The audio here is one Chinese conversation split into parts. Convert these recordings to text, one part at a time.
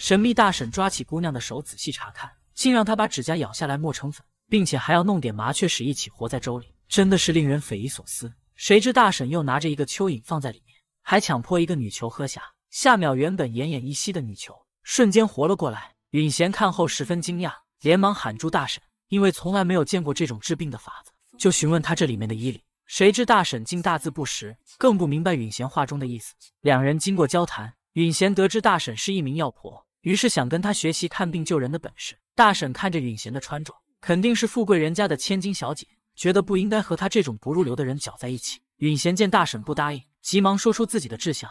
神秘大婶抓起姑娘的手，仔细查看，竟让她把指甲咬下来磨成粉，并且还要弄点麻雀屎一起活在粥里，真的是令人匪夷所思。谁知大婶又拿着一个蚯蚓放在里面，还强迫一个女囚喝下。下秒，原本奄奄一息的女囚瞬间活了过来。允贤看后十分惊讶，连忙喊住大婶，因为从来没有见过这种治病的法子，就询问她这里面的医理。谁知大婶竟大字不识，更不明白允贤话中的意思。两人经过交谈，允贤得知大婶是一名药婆。于是想跟他学习看病救人的本事。大婶看着允贤的穿着，肯定是富贵人家的千金小姐，觉得不应该和他这种不入流的人搅在一起。允贤见大婶不答应，急忙说出自己的志向：“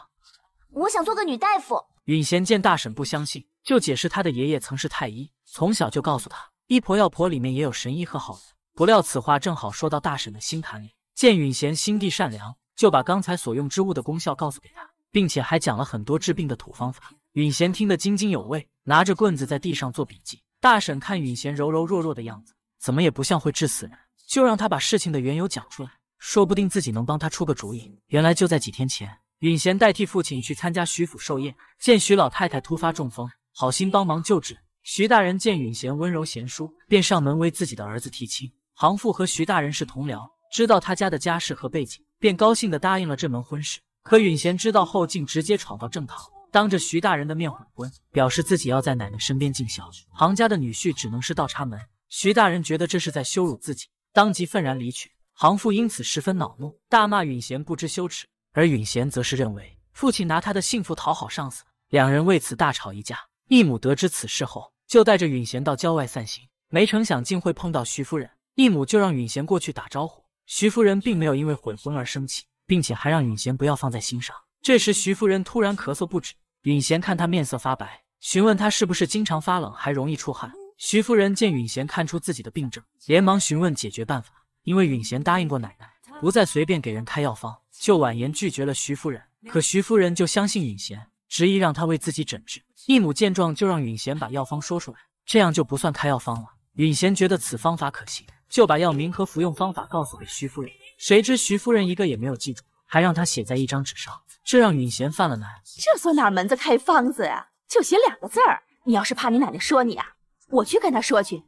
我想做个女大夫。”允贤见大婶不相信，就解释他的爷爷曾是太医，从小就告诉他，医婆药婆里面也有神医和好人。不料此话正好说到大婶的心坎里，见允贤心地善良，就把刚才所用之物的功效告诉给他，并且还讲了很多治病的土方法。允贤听得津津有味，拿着棍子在地上做笔记。大婶看允贤柔柔弱弱的样子，怎么也不像会治死人，就让他把事情的缘由讲出来，说不定自己能帮他出个主意。原来就在几天前，允贤代替父亲去参加徐府寿宴，见徐老太太突发中风，好心帮忙救治。徐大人见允贤温柔贤淑，便上门为自己的儿子提亲。行父和徐大人是同僚，知道他家的家世和背景，便高兴地答应了这门婚事。可允贤知道后，竟直接闯到正堂。当着徐大人的面悔婚，表示自己要在奶奶身边尽孝。杭家的女婿只能是倒插门。徐大人觉得这是在羞辱自己，当即愤然离去。杭父因此十分恼怒，大骂允贤不知羞耻。而允贤则是认为父亲拿他的幸福讨好上司，两人为此大吵一架。义母得知此事后，就带着允贤到郊外散心，没成想竟会碰到徐夫人。义母就让允贤过去打招呼。徐夫人并没有因为悔婚而生气，并且还让允贤不要放在心上。这时，徐夫人突然咳嗽不止。允贤看他面色发白，询问他是不是经常发冷，还容易出汗。徐夫人见允贤看出自己的病症，连忙询问解决办法。因为允贤答应过奶奶，不再随便给人开药方，就婉言拒绝了徐夫人。可徐夫人就相信允贤，执意让他为自己诊治。义母见状，就让允贤把药方说出来，这样就不算开药方了。允贤觉得此方法可行，就把药名和服用方法告诉给徐夫人。谁知徐夫人一个也没有记住。还让他写在一张纸上，这让允贤犯了难。这算哪门子开方子呀？就写两个字儿。你要是怕你奶奶说你啊，我去跟她说去。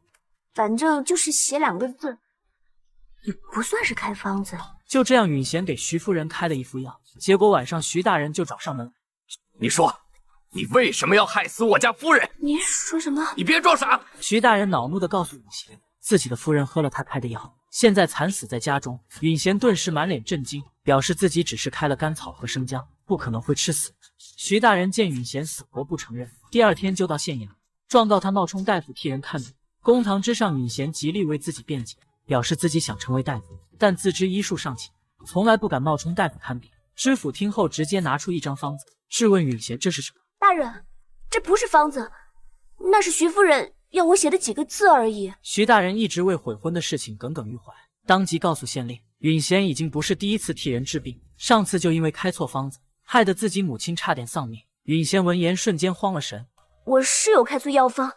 反正就是写两个字，也不算是开方子。就这样，允贤给徐夫人开了一副药。结果晚上，徐大人就找上门来。你说，你为什么要害死我家夫人？你说什么？你别装傻！徐大人恼怒地告诉允贤，自己的夫人喝了他开的药。现在惨死在家中，允贤顿时满脸震惊，表示自己只是开了甘草和生姜，不可能会吃死。徐大人见允贤死活不承认，第二天就到县衙状告他冒充大夫替人看病。公堂之上，允贤极力为自己辩解，表示自己想成为大夫，但自知医术尚浅，从来不敢冒充大夫看病。知府听后直接拿出一张方子，质问允贤这是什么？大人，这不是方子，那是徐夫人。要我写的几个字而已。徐大人一直为悔婚的事情耿耿于怀，当即告诉县令，允贤已经不是第一次替人治病，上次就因为开错方子，害得自己母亲差点丧命。允贤闻言瞬间慌了神，我是有开错药方，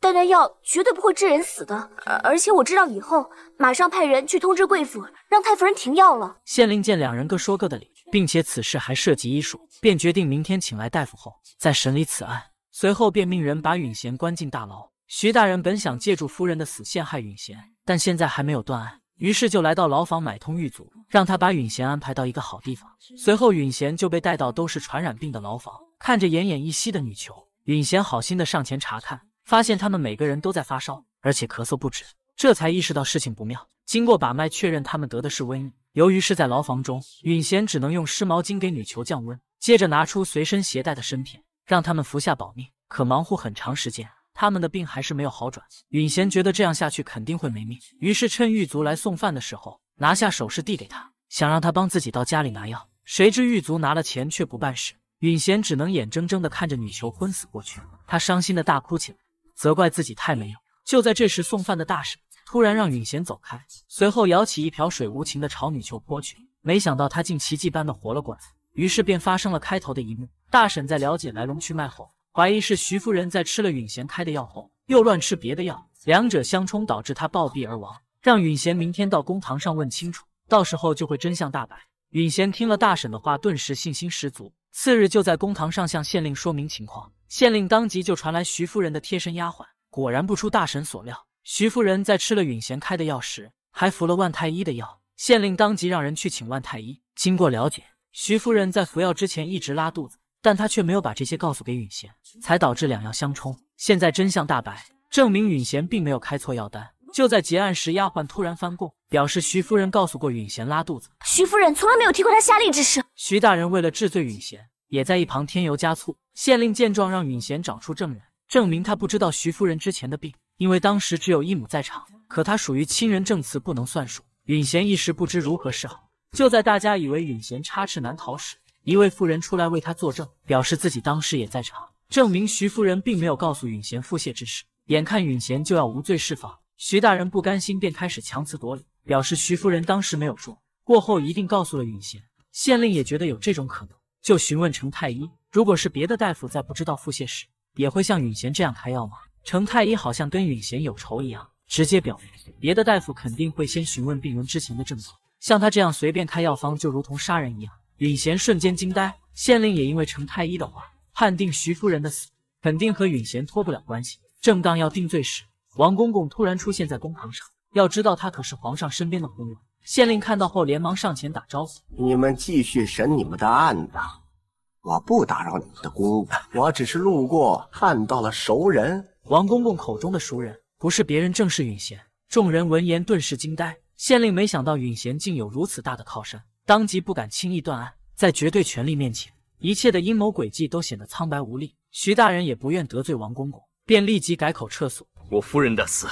但那药绝对不会致人死的，而且我知道以后，马上派人去通知贵府，让太夫人停药了。县令见两人各说各的理，并且此事还涉及医术，便决定明天请来大夫后再审理此案，随后便命人把允贤关进大牢。徐大人本想借助夫人的死陷害允贤，但现在还没有断案，于是就来到牢房买通狱卒，让他把允贤安排到一个好地方。随后，允贤就被带到都是传染病的牢房，看着奄奄一息的女囚，允贤好心的上前查看，发现他们每个人都在发烧，而且咳嗽不止，这才意识到事情不妙。经过把脉确认，他们得的是瘟疫。由于是在牢房中，允贤只能用湿毛巾给女囚降温，接着拿出随身携带的参片，让他们服下保命。可忙活很长时间。他们的病还是没有好转，允贤觉得这样下去肯定会没命，于是趁狱卒来送饭的时候，拿下首饰递给他，想让他帮自己到家里拿药。谁知狱卒拿了钱却不办事，允贤只能眼睁睁的看着女囚昏死过去，他伤心的大哭起来，责怪自己太没用。就在这时，送饭的大婶突然让允贤走开，随后舀起一瓢水，无情的朝女囚泼去。没想到她竟奇迹般的活了过来，于是便发生了开头的一幕。大婶在了解来龙去脉后。怀疑是徐夫人在吃了允贤开的药后，又乱吃别的药，两者相冲导致她暴毙而亡。让允贤明天到公堂上问清楚，到时候就会真相大白。允贤听了大婶的话，顿时信心十足。次日就在公堂上向县令说明情况。县令当即就传来徐夫人的贴身丫鬟，果然不出大婶所料，徐夫人在吃了允贤开的药时，还服了万太医的药。县令当即让人去请万太医。经过了解，徐夫人在服药之前一直拉肚子。但他却没有把这些告诉给允贤，才导致两药相冲。现在真相大白，证明允贤并没有开错药单。就在结案时，丫鬟突然翻供，表示徐夫人告诉过允贤拉肚子，徐夫人从来没有提过她下令之事。徐大人为了治罪允贤，也在一旁添油加醋。县令见状，让允贤找出证人，证明他不知道徐夫人之前的病，因为当时只有义母在场，可他属于亲人证词不能算数。允贤一时不知如何是好。就在大家以为允贤插翅难逃时，一位妇人出来为他作证，表示自己当时也在场，证明徐夫人并没有告诉允贤腹泻之事。眼看允贤就要无罪释放，徐大人不甘心，便开始强词夺理，表示徐夫人当时没有说过，后一定告诉了允贤。县令也觉得有这种可能，就询问程太医：如果是别的大夫在不知道腹泻时，也会像允贤这样开药吗？程太医好像跟允贤有仇一样，直接表明：别的大夫肯定会先询问病人之前的症状，像他这样随便开药方，就如同杀人一样。允贤瞬间惊呆，县令也因为程太医的话，判定徐夫人的死肯定和允贤脱不了关系。正当要定罪时，王公公突然出现在公堂上。要知道，他可是皇上身边的公人。县令看到后，连忙上前打招呼：“你们继续审你们的案子，我不打扰你们的公务，我只是路过看到了熟人。”王公公口中的熟人，不是别人，正是允贤。众人闻言顿时惊呆，县令没想到允贤竟有如此大的靠山。当即不敢轻易断案，在绝对权力面前，一切的阴谋诡计都显得苍白无力。徐大人也不愿得罪王公公，便立即改口撤诉。我夫人的死，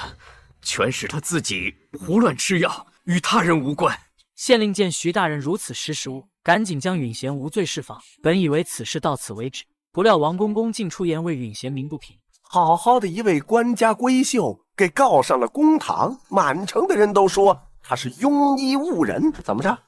全是她自己胡乱吃药，与他人无关。县令见徐大人如此识时务，赶紧将允贤无罪释放。本以为此事到此为止，不料王公公竟出言为允贤鸣不平。好好的一位官家闺秀，给告上了公堂，满城的人都说他是庸医误人。怎么着？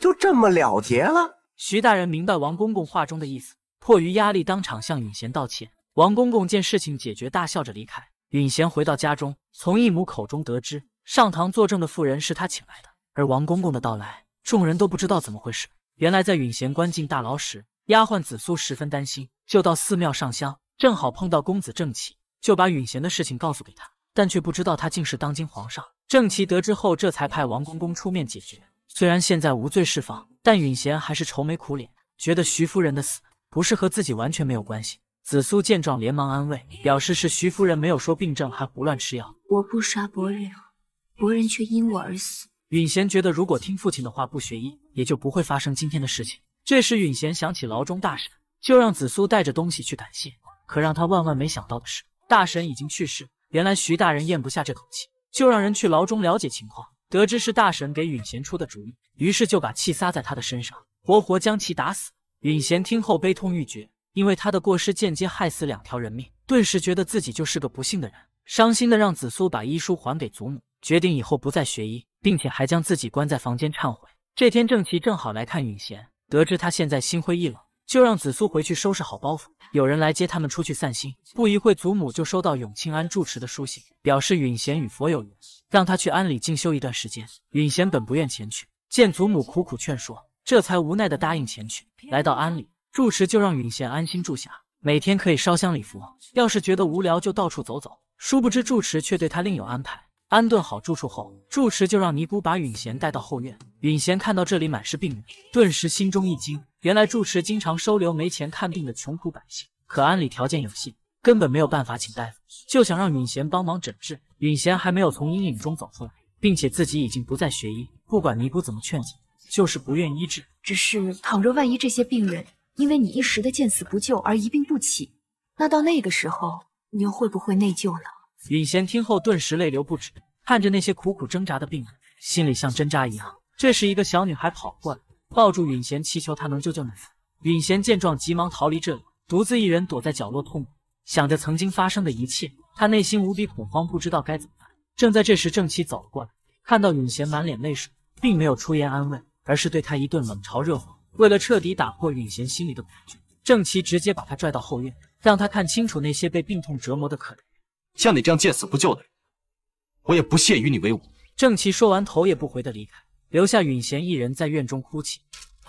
就这么了结了。徐大人明白王公公话中的意思，迫于压力，当场向允贤道歉。王公公见事情解决，大笑着离开。允贤回到家中，从义母口中得知，上堂作证的妇人是他请来的，而王公公的到来，众人都不知道怎么回事。原来，在允贤关进大牢时，丫鬟紫苏十分担心，就到寺庙上香，正好碰到公子正奇，就把允贤的事情告诉给他，但却不知道他竟是当今皇上。正奇得知后，这才派王公公出面解决。虽然现在无罪释放，但允贤还是愁眉苦脸，觉得徐夫人的死不是和自己完全没有关系。紫苏见状，连忙安慰，表示是徐夫人没有说病症，还胡乱吃药。我不杀伯仁，伯仁却因我而死。允贤觉得，如果听父亲的话不学医，也就不会发生今天的事情。这时，允贤想起牢中大神，就让紫苏带着东西去感谢。可让他万万没想到的是，大神已经去世。原来徐大人咽不下这口气，就让人去牢中了解情况。得知是大神给允贤出的主意，于是就把气撒在他的身上，活活将其打死。允贤听后悲痛欲绝，因为他的过失间接害死两条人命，顿时觉得自己就是个不幸的人，伤心的让子苏把医书还给祖母，决定以后不再学医，并且还将自己关在房间忏悔。这天正奇正好来看允贤，得知他现在心灰意冷，就让子苏回去收拾好包袱，有人来接他们出去散心。不一会，祖母就收到永庆安住持的书信，表示允贤与佛有缘。让他去安里进修一段时间。允贤本不愿前去，见祖母苦苦劝说，这才无奈的答应前去。来到安里，住持就让允贤安心住下，每天可以烧香礼佛，要是觉得无聊就到处走走。殊不知住持却对他另有安排。安顿好住处后，住持就让尼姑把允贤带到后院。允贤看到这里满是病人，顿时心中一惊，原来住持经常收留没钱看病的穷苦百姓。可安里条件有限。根本没有办法请大夫，就想让允贤帮忙诊治。允贤还没有从阴影中走出来，并且自己已经不再学医，不管尼姑怎么劝解，就是不愿医治。只是倘若万一这些病人因为你一时的见死不救而一病不起，那到那个时候，你又会不会内疚呢？允贤听后顿时泪流不止，看着那些苦苦挣扎的病人，心里像针扎一样。这时，一个小女孩跑过来，抱住允贤，祈求她能救救奶奶。允贤见状，急忙逃离这里，独自一人躲在角落痛苦。想着曾经发生的一切，他内心无比恐慌，不知道该怎么办。正在这时，郑琪走了过来，看到允贤满脸泪水，并没有出言安慰，而是对他一顿冷嘲热讽。为了彻底打破允贤心里的恐惧，郑琪直接把他拽到后院，让他看清楚那些被病痛折磨的可怜人。像你这样见死不救的人，我也不屑与你为伍。郑琪说完，头也不回地离开，留下允贤一人在院中哭泣。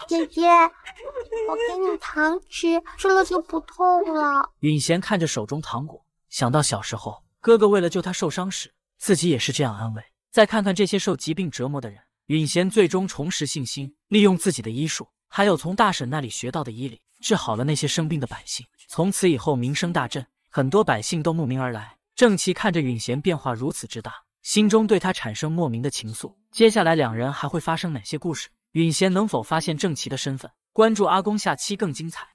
姐姐，我给你糖吃，吃了就不痛了。允贤看着手中糖果，想到小时候哥哥为了救他受伤时，自己也是这样安慰。再看看这些受疾病折磨的人，允贤最终重拾信心，利用自己的医术，还有从大婶那里学到的医理，治好了那些生病的百姓。从此以后，名声大振，很多百姓都慕名而来。正琪看着允贤变化如此之大，心中对他产生莫名的情愫。接下来两人还会发生哪些故事？允贤能否发现郑琪的身份？关注阿公，下期更精彩。